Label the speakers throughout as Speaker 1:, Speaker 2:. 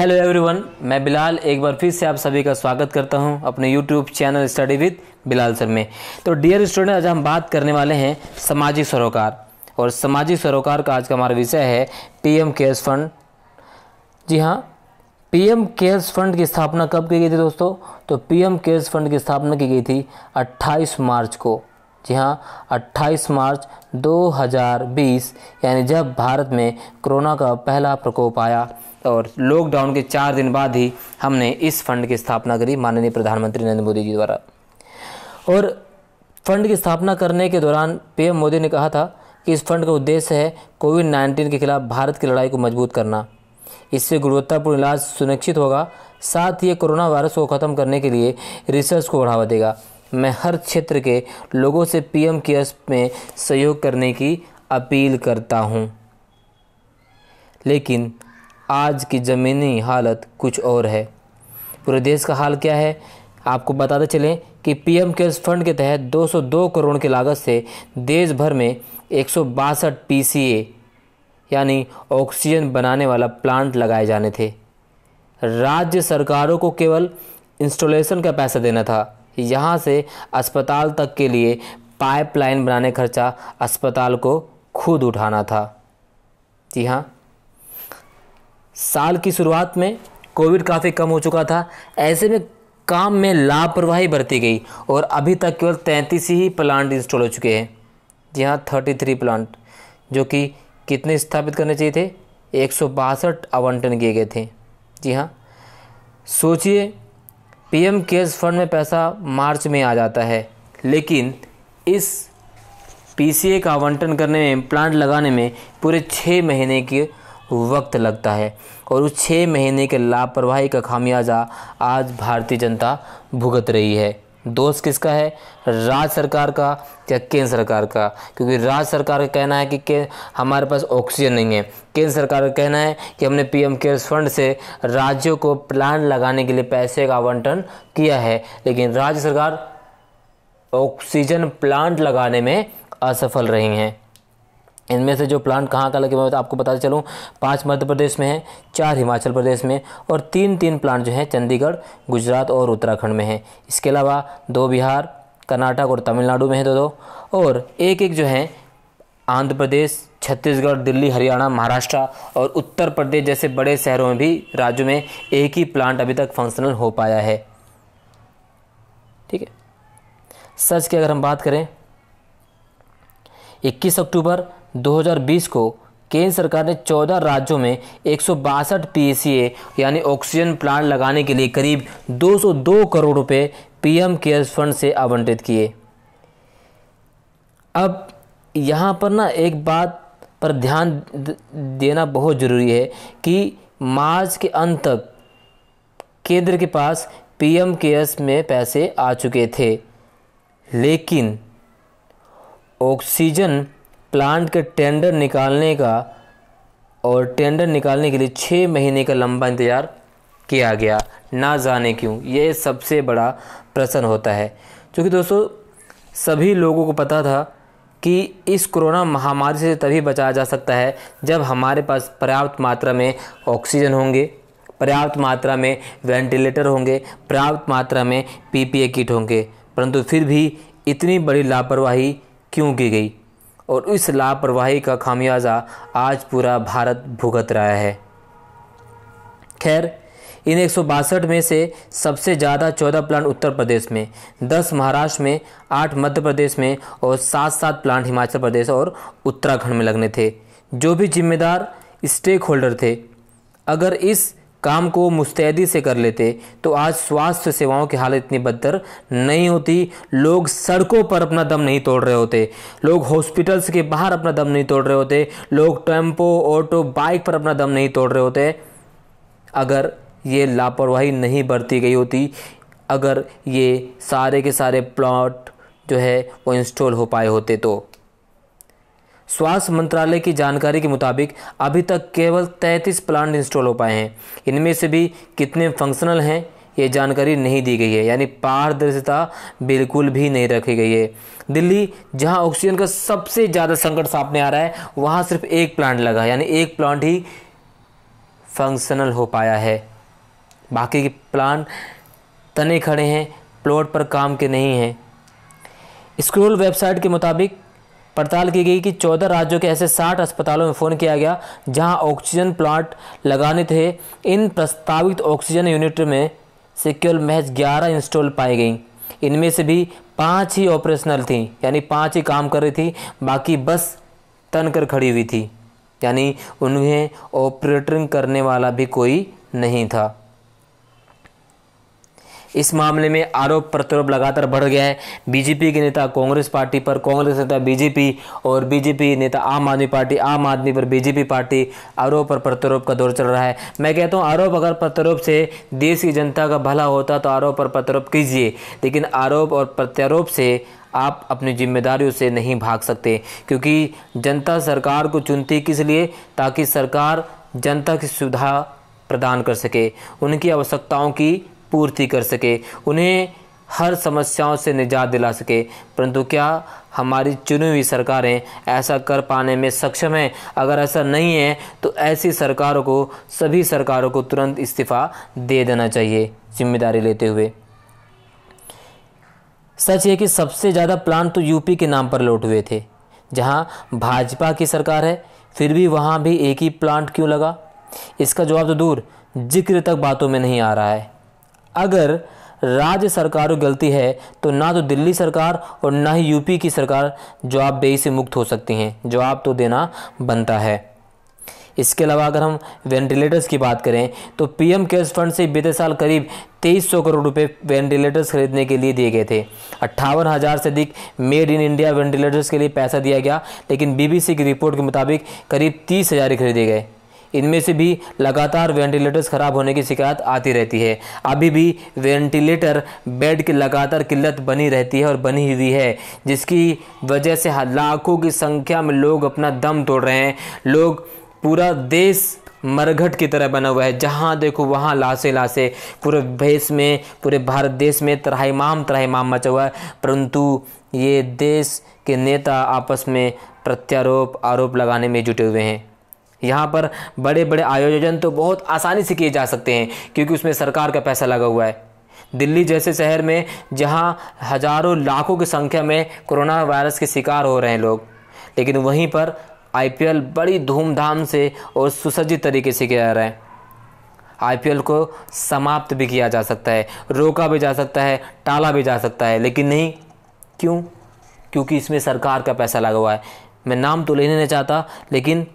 Speaker 1: hello everyone मैं बिलाल एक बार फिर से आप सभी का स्वागत करता हूं अपने YouTube channel study with Bilal sir में तो डियर स्टूडेंट आज हम बात करने वाले हैं सामाजिक सरोकार और सामाजिक सरोकार का आज का हमारा विषय है पीएम केयर्स फंड जी हाँ पीएम केयर्स फंड की स्थापना कब की गई थी दोस्तों तो पीएम केयर्स फंड की स्थापना की गई थी अट्ठाईस मार्च को जी हाँ 28 मार्च 2020 यानी जब भारत में कोरोना का पहला प्रकोप आया और लॉकडाउन के चार दिन बाद ही हमने इस फंड की स्थापना करी माननीय प्रधानमंत्री नरेंद्र मोदी जी द्वारा और फंड की स्थापना करने के दौरान पीएम मोदी ने कहा था कि इस फंड का उद्देश्य है कोविड नाइन्टीन के खिलाफ भारत की लड़ाई को मजबूत करना इससे गुणवत्तापूर्ण इलाज सुनिश्चित होगा साथ ही कोरोना वायरस को ख़त्म करने के लिए रिसर्च को बढ़ावा देगा मैं हर क्षेत्र के लोगों से पीएम केयर्स में सहयोग करने की अपील करता हूँ लेकिन आज की ज़मीनी हालत कुछ और है पूरे देश का हाल क्या है आपको बताते चलें कि पीएम केयर्स फंड के तहत 202 करोड़ की लागत से देश भर में एक सौ पीसीए यानी ऑक्सीजन बनाने वाला प्लांट लगाए जाने थे राज्य सरकारों को केवल इंस्टॉलेशन का पैसा देना था यहाँ से अस्पताल तक के लिए पाइपलाइन बनाने खर्चा अस्पताल को खुद उठाना था जी हाँ साल की शुरुआत में कोविड काफ़ी कम हो चुका था ऐसे में काम में लापरवाही बरती गई और अभी तक केवल तैंतीस ही प्लांट इंस्टॉल हो चुके हैं जी हाँ थर्टी थ्री प्लांट जो कि कितने स्थापित करने चाहिए थे एक आवंटन किए गए थे जी हाँ सोचिए पीएम केयर्स फंड में पैसा मार्च में आ जाता है लेकिन इस पीसीए का आवंटन करने में प्लांट लगाने में पूरे छः महीने के वक्त लगता है और उस छः महीने के लापरवाही का खामियाजा आज भारतीय जनता भुगत रही है दोष किसका है राज्य सरकार का या केंद्र सरकार का क्योंकि राज्य सरकार का कहना है कि के हमारे पास ऑक्सीजन नहीं है केंद्र सरकार का कहना है कि हमने पीएम केयर्स फंड से राज्यों को प्लान लगाने के लिए पैसे का आवंटन किया है लेकिन राज्य सरकार ऑक्सीजन प्लांट लगाने में असफल रही हैं इनमें से जो प्लांट कहाँ का लगे हुए आपको बताते चलूँ पाँच मध्य प्रदेश में है चार हिमाचल प्रदेश में और तीन तीन प्लांट जो हैं चंडीगढ़ गुजरात और उत्तराखंड में हैं इसके अलावा दो बिहार कर्नाटक और तमिलनाडु में है दो दो और एक एक जो हैं आंध्र प्रदेश छत्तीसगढ़ दिल्ली हरियाणा महाराष्ट्र और उत्तर प्रदेश जैसे बड़े शहरों में भी राज्यों में एक ही प्लांट अभी तक फंक्शनल हो पाया है ठीक है सच की अगर हम बात करें 21 अक्टूबर 2020 को केंद्र सरकार ने 14 राज्यों में एक सौ e यानी ऑक्सीजन प्लांट लगाने के लिए करीब 202 करोड़ रुपए पीएम केयर्स फंड से आवंटित किए अब यहाँ पर ना एक बात पर ध्यान देना बहुत ज़रूरी है कि मार्च के अंत तक केंद्र के पास पीएम केयर्स में पैसे आ चुके थे लेकिन ऑक्सीजन प्लांट के टेंडर निकालने का और टेंडर निकालने के लिए छः महीने का लंबा इंतज़ार किया गया ना जाने क्यों ये सबसे बड़ा प्रश्न होता है क्योंकि दोस्तों सभी लोगों को पता था कि इस कोरोना महामारी से तभी बचाया जा सकता है जब हमारे पास पर्याप्त मात्रा में ऑक्सीजन होंगे पर्याप्त मात्रा में वेंटिलेटर होंगे पर्याप्त मात्रा में पीपीए किट होंगे परंतु फिर भी इतनी बड़ी लापरवाही क्यों की गई और इस लापरवाही का खामियाजा आज पूरा भारत भुगत रहा है खैर इन एक में से सबसे ज़्यादा चौदह प्लांट उत्तर प्रदेश में दस महाराष्ट्र में आठ मध्य प्रदेश में और सात सात प्लांट हिमाचल प्रदेश और उत्तराखंड में लगने थे जो भी जिम्मेदार स्टेक होल्डर थे अगर इस काम को मुस्तैदी से कर लेते तो आज स्वास्थ्य सेवाओं की हालत इतनी बदतर नहीं होती लोग सड़कों पर अपना दम नहीं तोड़ रहे होते लोग हॉस्पिटल्स के बाहर अपना दम नहीं तोड़ रहे होते लोग टेम्पो ऑटो बाइक पर अपना दम नहीं तोड़ रहे होते अगर ये लापरवाही नहीं बरती गई होती अगर ये सारे के सारे प्लॉट जो है वो इंस्टॉल हो पाए होते तो स्वास्थ्य मंत्रालय की जानकारी के मुताबिक अभी तक केवल 33 प्लांट इंस्टॉल हो पाए हैं इनमें से भी कितने फंक्शनल हैं ये जानकारी नहीं दी गई है यानी पारदर्शिता बिल्कुल भी नहीं रखी गई है दिल्ली जहां ऑक्सीजन का सबसे ज़्यादा संकट सामने आ रहा है वहां सिर्फ एक प्लांट लगा यानी एक प्लांट ही फंक्शनल हो पाया है बाकी के प्लांट तने खड़े हैं प्लॉट पर काम के नहीं हैं स्क्रोल वेबसाइट के मुताबिक पड़ताल की गई कि 14 राज्यों के ऐसे 60 अस्पतालों में फ़ोन किया गया जहां ऑक्सीजन प्लांट लगाने थे इन प्रस्तावित ऑक्सीजन यूनिट में से केवल महज 11 इंस्टॉल पाई गई इनमें से भी पाँच ही ऑपरेशनल थी यानी पाँच ही काम कर रही थी बाकी बस तन कर खड़ी हुई थी यानी उन्हें ऑपरेटिंग करने वाला भी कोई नहीं था इस मामले में आरोप प्रत्यारोप लगातार बढ़ गया है बीजेपी के नेता कांग्रेस पार्टी पर कांग्रेस नेता बीजेपी और बीजेपी नेता आम आदमी पार्टी आम आदमी पर बीजेपी पार्टी आरोप और प्रत्यारोप का दौर चल रहा है मैं कहता हूँ आरोप अगर प्रत्यारोप से देश की जनता का भला होता तो आरोप और प्रत्यारोप कीजिए लेकिन आरोप और प्रत्यारोप से आप अपनी जिम्मेदारियों से नहीं भाग सकते क्योंकि जनता सरकार को चुनती किस लिए ताकि सरकार जनता की सुविधा प्रदान कर सके उनकी आवश्यकताओं की पूर्ति कर सके उन्हें हर समस्याओं से निजात दिला सके परंतु क्या हमारी चुनी हुई सरकारें ऐसा कर पाने में सक्षम हैं अगर ऐसा नहीं है तो ऐसी सरकारों को सभी सरकारों को तुरंत इस्तीफ़ा दे देना चाहिए जिम्मेदारी लेते हुए सच है कि सबसे ज़्यादा प्लान तो यूपी के नाम पर लौट हुए थे जहां भाजपा की सरकार है फिर भी वहां भी एक ही प्लांट क्यों लगा इसका जवाब तो दूर जिक्र तक बातों में नहीं आ रहा है अगर राज्य सरकार की गलती है तो ना तो दिल्ली सरकार और ना ही यूपी की सरकार जवाबदेही से मुक्त हो सकती हैं जवाब तो देना बनता है इसके अलावा अगर हम वेंटिलेटर्स की बात करें तो पीएम केयर्स फंड से बीते साल करीब 2300 करोड़ रुपए वेंटिलेटर्स खरीदने के लिए दिए गए थे अट्ठावन हज़ार से अधिक मेड इन इंडिया वेंटिलेटर्स के लिए पैसा दिया गया लेकिन बीबीसी की रिपोर्ट के मुताबिक करीब तीस हज़ार ही खरीदे गए इनमें से भी लगातार वेंटिलेटर्स खराब होने की शिकायत आती रहती है अभी भी वेंटिलेटर बेड की लगातार किल्लत बनी रहती है और बनी हुई है जिसकी वजह से लाखों की संख्या में लोग अपना दम तोड़ रहे हैं लोग पूरा देश मरघट की तरह बना हुआ है जहाँ देखो वहाँ लाशें लाशें पूरे देश में पूरे भारत देश में तराहिमाम तराहिमाम मचा हुआ है परंतु ये देश के नेता आपस में प्रत्यारोप आरोप लगाने में जुटे हुए हैं यहाँ पर बड़े बड़े आयोजन तो बहुत आसानी से किए जा सकते हैं क्योंकि उसमें सरकार का पैसा लगा हुआ है दिल्ली जैसे शहर में जहाँ हज़ारों लाखों की संख्या में कोरोना वायरस के शिकार हो रहे हैं लोग लेकिन वहीं पर आईपीएल बड़ी धूमधाम से और सुसज्जित तरीके से किया जा रहा है आईपीएल को समाप्त भी किया जा सकता है रोका भी जा सकता है टाला भी जा सकता है लेकिन नहीं क्यों क्योंकि इसमें सरकार का पैसा लगा हुआ है मैं नाम तो लेने नहीं चाहता लेकिन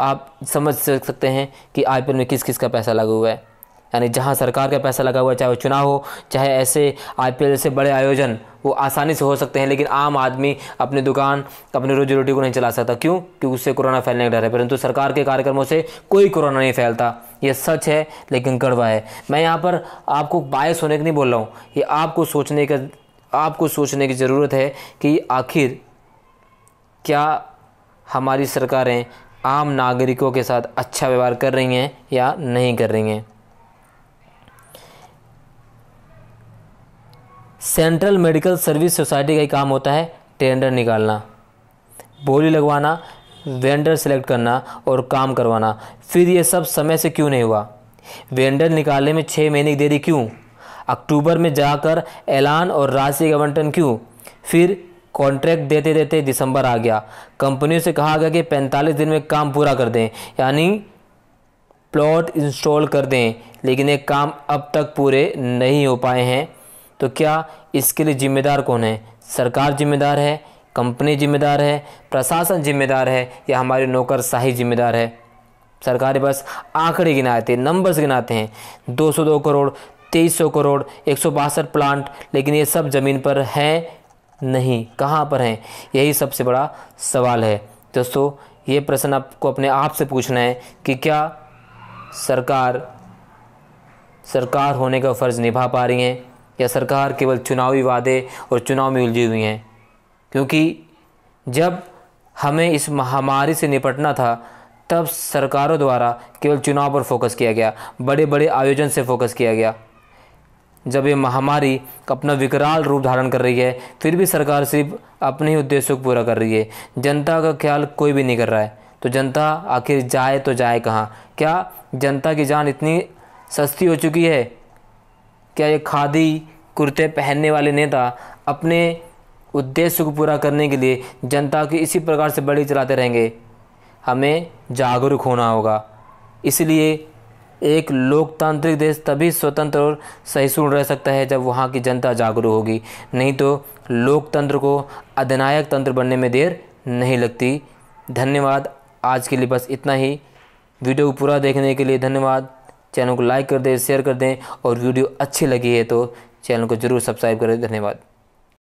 Speaker 1: आप समझ सकते हैं कि आई में किस किस का पैसा लगा हुआ है यानी जहाँ सरकार का पैसा लगा हुआ है चाहे वो चुनाव हो चाहे ऐसे आई से बड़े आयोजन वो आसानी से हो सकते हैं लेकिन आम आदमी अपनी दुकान अपनी रोजी रोटी को नहीं चला सकता क्यों क्योंकि उससे कोरोना फैलने का डर है परंतु सरकार के कार्यक्रमों से कोई कोरोना नहीं फैलता ये सच है लेकिन कड़वा है मैं यहाँ पर आपको बायस होने की नहीं बोल रहा हूँ ये आपको सोचने का आपको सोचने की ज़रूरत है कि आखिर क्या हमारी सरकारें आम नागरिकों के साथ अच्छा व्यवहार कर रही हैं या नहीं कर रही हैं सेंट्रल मेडिकल सर्विस सोसाइटी का ही काम होता है टेंडर निकालना बोली लगवाना वेंडर सेलेक्ट करना और काम करवाना फिर ये सब समय से क्यों नहीं हुआ वेंडर निकालने में छः महीने की देरी क्यों अक्टूबर में जाकर ऐलान और राशि का आवंटन क्यों फिर कॉन्ट्रैक्ट देते देते दिसंबर आ गया कंपनी से कहा गया कि 45 दिन में काम पूरा कर दें यानी प्लॉट इंस्टॉल कर दें लेकिन ये काम अब तक पूरे नहीं हो पाए हैं तो क्या इसके लिए जिम्मेदार कौन है सरकार जिम्मेदार है कंपनी जिम्मेदार है प्रशासन जिम्मेदार है या हमारे नौकर शाही जिम्मेदार है सरकारी बस आंकड़े गिनाते हैं नंबर्स गिनाते हैं 202 करोड़ 2300 करोड़ एक प्लांट लेकिन ये सब ज़मीन पर हैं नहीं कहाँ पर हैं यही सबसे बड़ा सवाल है दोस्तों ये प्रश्न आपको अपने आप से पूछना है कि क्या सरकार सरकार होने का फ़र्ज़ निभा पा रही हैं या सरकार केवल चुनावी वादे और चुनाव में उलझी हुई हैं क्योंकि जब हमें इस महामारी से निपटना था तब सरकारों द्वारा केवल चुनाव पर फोकस किया गया बड़े बड़े आयोजन से फोकस किया गया जब ये महामारी अपना विकराल रूप धारण कर रही है फिर भी सरकार सिर्फ अपने ही उद्देश्यों को पूरा कर रही है जनता का ख्याल कोई भी नहीं कर रहा है तो जनता आखिर जाए तो जाए कहाँ क्या जनता की जान इतनी सस्ती हो चुकी है क्या ये खादी कुर्ते पहनने वाले नेता अपने उद्देश्य को पूरा करने के लिए जनता की इसी प्रकार से बड़ी चलाते रहेंगे हमें जागरूक होना होगा इसलिए एक लोकतांत्रिक देश तभी स्वतंत्र और सहिष्णु रह सकता है जब वहाँ की जनता जागरूक होगी नहीं तो लोकतंत्र को अधिनायक तंत्र बनने में देर नहीं लगती धन्यवाद आज के लिए बस इतना ही वीडियो को पूरा देखने के लिए धन्यवाद चैनल को लाइक कर दें शेयर कर दें और वीडियो अच्छी लगी है तो चैनल को ज़रूर सब्सक्राइब करें धन्यवाद